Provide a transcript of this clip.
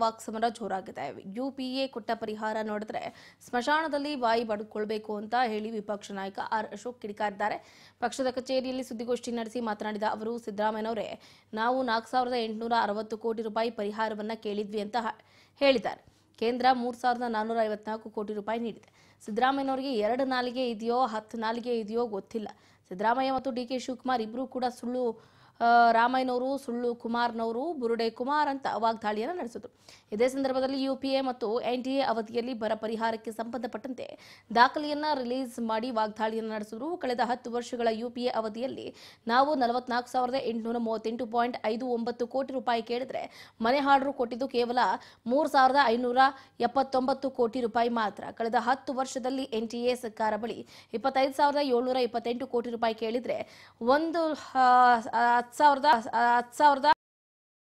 walk ಸಮರ ಜೋರಾಗಿದೆ UPA ಕೊಟ್ಟ ಪರಿಹಾರ ನೋಡಿದ್ರೆ ಸ್ಮಶಾನದಲ್ಲಿ ಬಾಯಿ ಬಡ್ಕೊಳ್ಬೇಕು ಅಂತ ಹೇಳಿ ವಿಪಕ್ಷ ನಾಯಕ ಆರ್ ಅಶೋಕ್ ಕಿಡಿಕಾರಿದ್ದಾರೆ ಪಕ್ಷದ ಕಚೇರಿಯಲ್ಲಿ ಸುದ್ದಿಗೋಷ್ಠಿ ನಡೆಸಿ ಮಾತನಾಡಿದ ಅವರು ಸಿದ್ದರಾಮಯ್ಯನವರೇ ನಾವು ನಾಲ್ಕು ಸಾವಿರದ ಎಂಟುನೂರ ಅರವತ್ತು ಕೋಟಿ ರೂಪಾಯಿ ಪರಿಹಾರವನ್ನ ಕೇಳಿದ್ವಿ ಅಂತ ಹೇಳಿದ್ದಾರೆ ಕೇಂದ್ರ ಮೂರು ಸಾವಿರದ ಕೋಟಿ ರೂಪಾಯಿ ನೀಡಿದೆ ಸಿದ್ದರಾಮಯ್ಯನವರಿಗೆ ಎರಡು ನಾಲಿಗೆ ಇದೆಯೋ ಹತ್ತು ನಾಲಿಗೆ ಇದೆಯೋ ಗೊತ್ತಿಲ್ಲ ಸಿದ್ದರಾಮಯ್ಯ ಮತ್ತು ಡಿ ಕೆ ಶಿವಕುಮಾರ್ ಇಬ್ಬರೂ ಕೂಡ ಸುಳ್ಳು ರಾಮಯ್ಯನವರು ಸುಳ್ಳು ಕುಮಾರ್ನವರು ಬುರುಡೆ ಕುಮಾರ್ ಅಂತ ವಾಗ್ದಾಳಿಯನ್ನು ನಡೆಸಿದರು ಇದೇ ಸಂದರ್ಭದಲ್ಲಿ ಯುಪಿಎ ಮತ್ತು ಎನ್ಡಿಎ ಅವಧಿಯಲ್ಲಿ ಬರ ಪರಿಹಾರಕ್ಕೆ ಸಂಬಂಧಪಟ್ಟಂತೆ ದಾಖಲೆಯನ್ನು ರಿಲೀಸ್ ಮಾಡಿ ವಾಗ್ದಾಳಿಯನ್ನು ನಡೆಸಿದರು ಕಳೆದ ಹತ್ತು ವರ್ಷಗಳ ಯುಪಿಎ ಅವಧಿಯಲ್ಲಿ ನಾವು ನಲವತ್ನಾಲ್ಕು ಸಾವಿರದ ಎಂಟುನೂರ ಮೂವತ್ತೆಂಟು ಪಾಯಿಂಟ್ ಐದು ಒಂಬತ್ತು ಕೋಟಿ ರೂಪಾಯಿ ಕೇಳಿದ್ರೆ ಮನೆ ಹಾಡರು ಕೊಟ್ಟಿದ್ದು ಕೇವಲ ಮೂರು ಸಾವಿರದ ಐನೂರ ಎಪ್ಪತ್ತೊಂಬತ್ತು ಕೋಟಿ ರೂಪಾಯಿ ಮಾತ್ರ ಕಳೆದ ಹತ್ತು ವರ್ಷದಲ್ಲಿ ಎ ಸರ್ಕಾರ ಬಳಿ ಇಪ್ಪತ್ತೈದು ಸಾವಿರದ ಏಳ್ನೂರ ಇಪ್ಪತ್ತೆಂಟು ಕೋಟಿ ರೂಪಾಯಿ ಕೇಳಿದರೆ ಒಂದು هتصور ده هتصور ده